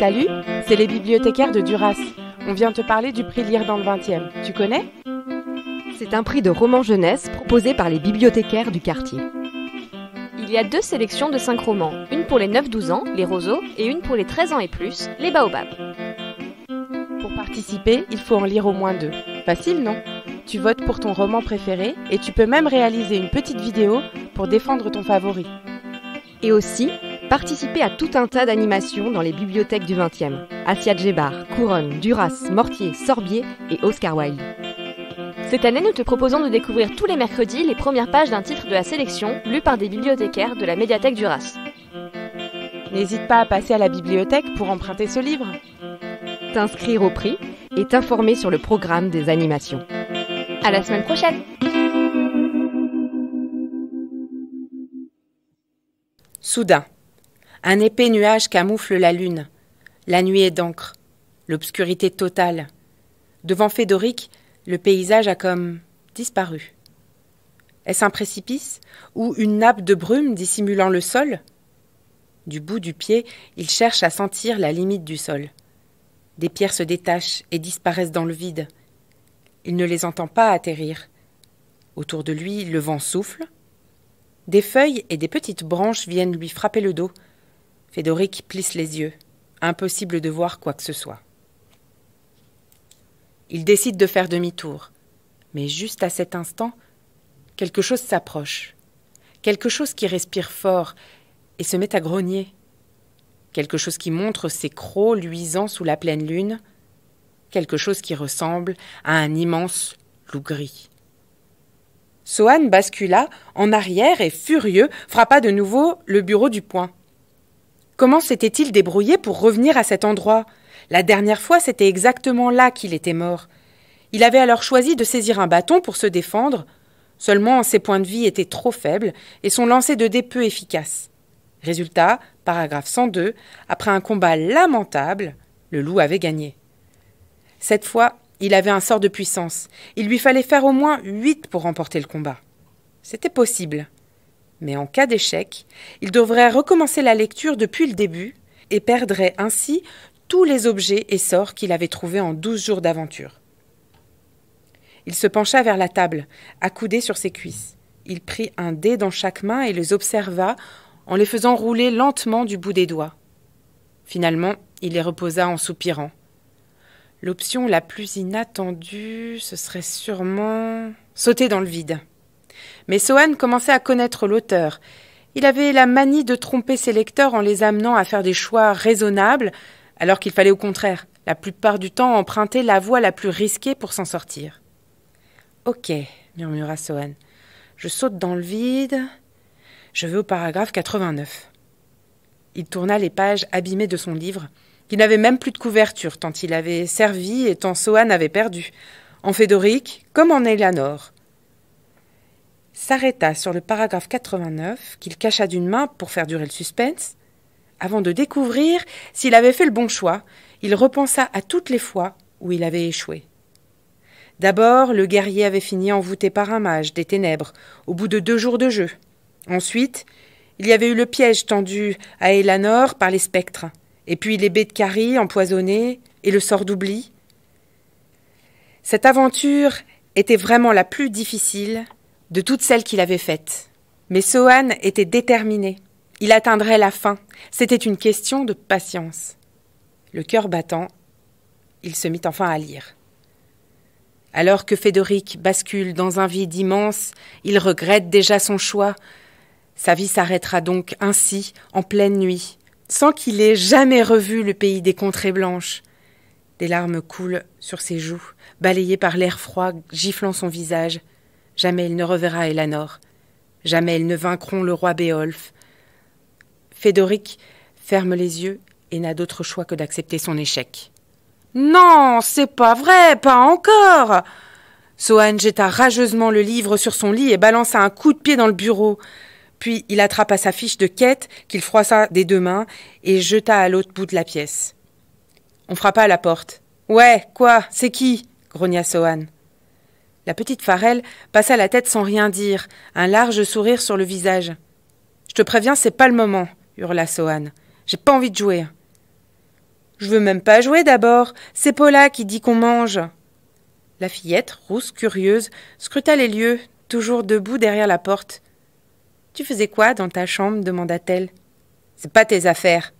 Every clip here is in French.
Salut, c'est les bibliothécaires de Duras. On vient te parler du prix Lire dans le 20e. Tu connais C'est un prix de roman jeunesse proposé par les bibliothécaires du quartier. Il y a deux sélections de cinq romans, une pour les 9-12 ans, les roseaux, et une pour les 13 ans et plus, les baobabs. Pour participer, il faut en lire au moins deux. Facile, non Tu votes pour ton roman préféré et tu peux même réaliser une petite vidéo pour défendre ton favori. Et aussi, Participez à tout un tas d'animations dans les bibliothèques du XXe. Assia Djebar, Couronne, Duras, Mortier, Sorbier et Oscar Wilde. Cette année, nous te proposons de découvrir tous les mercredis les premières pages d'un titre de la sélection lu par des bibliothécaires de la médiathèque Duras. N'hésite pas à passer à la bibliothèque pour emprunter ce livre, t'inscrire au prix et t'informer sur le programme des animations. À la semaine prochaine! Soudain, un épais nuage camoufle la lune. La nuit est d'encre, l'obscurité totale. Devant Fédoric, le paysage a comme disparu. Est-ce un précipice ou une nappe de brume dissimulant le sol Du bout du pied, il cherche à sentir la limite du sol. Des pierres se détachent et disparaissent dans le vide. Il ne les entend pas atterrir. Autour de lui, le vent souffle. Des feuilles et des petites branches viennent lui frapper le dos. Fédoric plisse les yeux. Impossible de voir quoi que ce soit. Il décide de faire demi-tour. Mais juste à cet instant, quelque chose s'approche. Quelque chose qui respire fort et se met à grogner. Quelque chose qui montre ses crocs luisants sous la pleine lune. Quelque chose qui ressemble à un immense loup gris. Sohan bascula en arrière et, furieux, frappa de nouveau le bureau du poing. Comment s'était-il débrouillé pour revenir à cet endroit La dernière fois, c'était exactement là qu'il était mort. Il avait alors choisi de saisir un bâton pour se défendre. Seulement, ses points de vie étaient trop faibles et son lancer de dés peu efficace. Résultat, paragraphe 102, après un combat lamentable, le loup avait gagné. Cette fois, il avait un sort de puissance. Il lui fallait faire au moins huit pour remporter le combat. C'était possible. Mais en cas d'échec, il devrait recommencer la lecture depuis le début et perdrait ainsi tous les objets et sorts qu'il avait trouvés en douze jours d'aventure. Il se pencha vers la table, accoudé sur ses cuisses. Il prit un dé dans chaque main et les observa en les faisant rouler lentement du bout des doigts. Finalement, il les reposa en soupirant. L'option la plus inattendue, ce serait sûrement sauter dans le vide. Mais Sohan commençait à connaître l'auteur. Il avait la manie de tromper ses lecteurs en les amenant à faire des choix raisonnables, alors qu'il fallait au contraire, la plupart du temps, emprunter la voie la plus risquée pour s'en sortir. Ok, murmura Sohan. Je saute dans le vide. Je vais au paragraphe 89. Il tourna les pages abîmées de son livre, qui n'avait même plus de couverture tant il avait servi et tant Sohan avait perdu, en Fédoric comme en Eleanor s'arrêta sur le paragraphe 89 qu'il cacha d'une main pour faire durer le suspense, avant de découvrir s'il avait fait le bon choix, il repensa à toutes les fois où il avait échoué. D'abord, le guerrier avait fini envoûté par un mage des ténèbres, au bout de deux jours de jeu. Ensuite, il y avait eu le piège tendu à Elanor par les spectres, et puis les baies de Carrie empoisonnées, et le sort d'oubli. Cette aventure était vraiment la plus difficile de toutes celles qu'il avait faites. Mais Sohan était déterminé. Il atteindrait la fin. C'était une question de patience. Le cœur battant, il se mit enfin à lire. Alors que Fédéric bascule dans un vide immense, il regrette déjà son choix. Sa vie s'arrêtera donc ainsi, en pleine nuit, sans qu'il ait jamais revu le pays des contrées blanches. Des larmes coulent sur ses joues, balayées par l'air froid giflant son visage. Jamais il ne reverra Elanor. Jamais ils ne vaincront le roi Béolf. Fédoric ferme les yeux et n'a d'autre choix que d'accepter son échec. Non, c'est pas vrai, pas encore Sohan jeta rageusement le livre sur son lit et balança un coup de pied dans le bureau. Puis il attrapa sa fiche de quête qu'il froissa des deux mains et jeta à l'autre bout de la pièce. On frappa à la porte. Ouais, quoi C'est qui grogna Sohan. La petite Farelle passa la tête sans rien dire, un large sourire sur le visage. Je te préviens, c'est pas le moment, hurla Sohan. J'ai pas envie de jouer. Je veux même pas jouer d'abord. C'est Paula qui dit qu'on mange. La fillette, rousse, curieuse, scruta les lieux, toujours debout derrière la porte. Tu faisais quoi dans ta chambre demanda-t-elle. C'est pas tes affaires.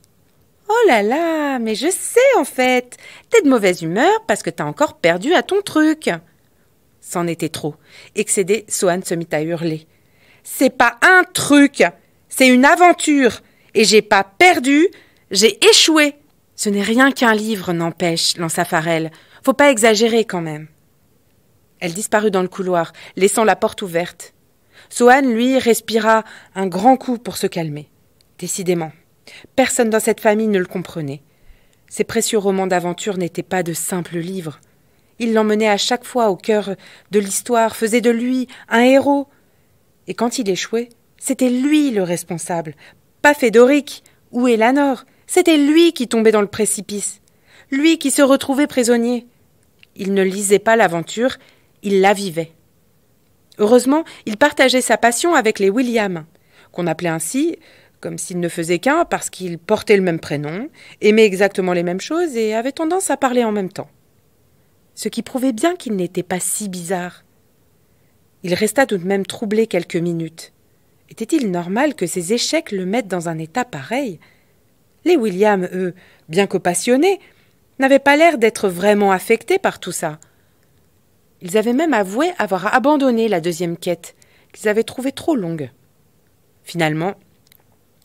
Oh là là, mais je sais en fait. T'es de mauvaise humeur parce que t'as encore perdu à ton truc. C'en était trop. Excédé, Sohan se mit à hurler. C'est pas un truc, c'est une aventure. Et j'ai pas perdu, j'ai échoué. Ce n'est rien qu'un livre, n'empêche, lança Farel. Faut pas exagérer quand même. Elle disparut dans le couloir, laissant la porte ouverte. Sohan, lui, respira un grand coup pour se calmer. Décidément, personne dans cette famille ne le comprenait. Ces précieux romans d'aventure n'étaient pas de simples livres. Il l'emmenait à chaque fois au cœur de l'histoire, faisait de lui un héros. Et quand il échouait, c'était lui le responsable, pas Fédoric ou Elanor. C'était lui qui tombait dans le précipice, lui qui se retrouvait prisonnier. Il ne lisait pas l'aventure, il la vivait. Heureusement, il partageait sa passion avec les Williams, qu'on appelait ainsi, comme s'il ne faisait qu'un parce qu'ils portaient le même prénom, aimaient exactement les mêmes choses et avaient tendance à parler en même temps ce qui prouvait bien qu'il n'était pas si bizarre. Il resta tout de même troublé quelques minutes. Était-il normal que ces échecs le mettent dans un état pareil Les Williams, eux, bien que passionnés, n'avaient pas l'air d'être vraiment affectés par tout ça. Ils avaient même avoué avoir abandonné la deuxième quête, qu'ils avaient trouvée trop longue. Finalement,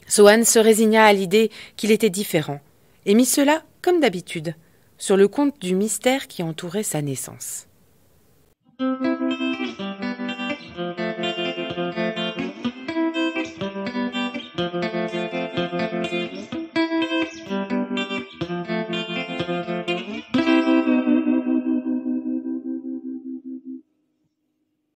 Sohan se résigna à l'idée qu'il était différent, et mit cela comme d'habitude sur le compte du mystère qui entourait sa naissance.